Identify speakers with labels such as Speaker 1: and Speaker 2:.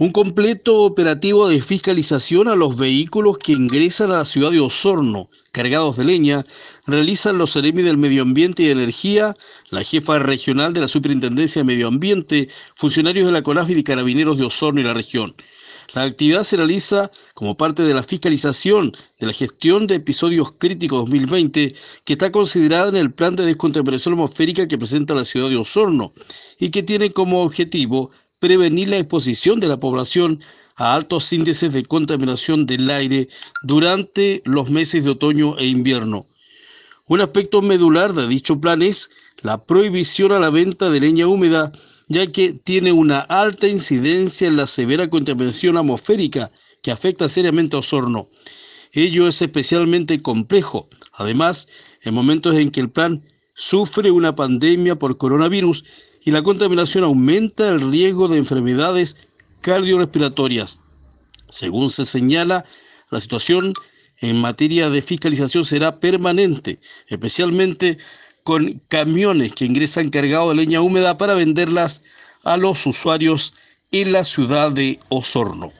Speaker 1: Un completo operativo de fiscalización a los vehículos que ingresan a la ciudad de Osorno, cargados de leña, realizan los seremi del Medio Ambiente y Energía, la jefa regional de la Superintendencia de Medio Ambiente, funcionarios de la CONAF y Carabineros de Osorno y la región. La actividad se realiza como parte de la fiscalización de la gestión de episodios críticos 2020 que está considerada en el plan de descontaminación atmosférica que presenta la ciudad de Osorno y que tiene como objetivo prevenir la exposición de la población a altos índices de contaminación del aire durante los meses de otoño e invierno. Un aspecto medular de dicho plan es la prohibición a la venta de leña húmeda, ya que tiene una alta incidencia en la severa contaminación atmosférica que afecta seriamente a Osorno. Ello es especialmente complejo, además, en momentos en que el plan sufre una pandemia por coronavirus y la contaminación aumenta el riesgo de enfermedades cardiorrespiratorias. Según se señala, la situación en materia de fiscalización será permanente, especialmente con camiones que ingresan cargados de leña húmeda para venderlas a los usuarios en la ciudad de Osorno.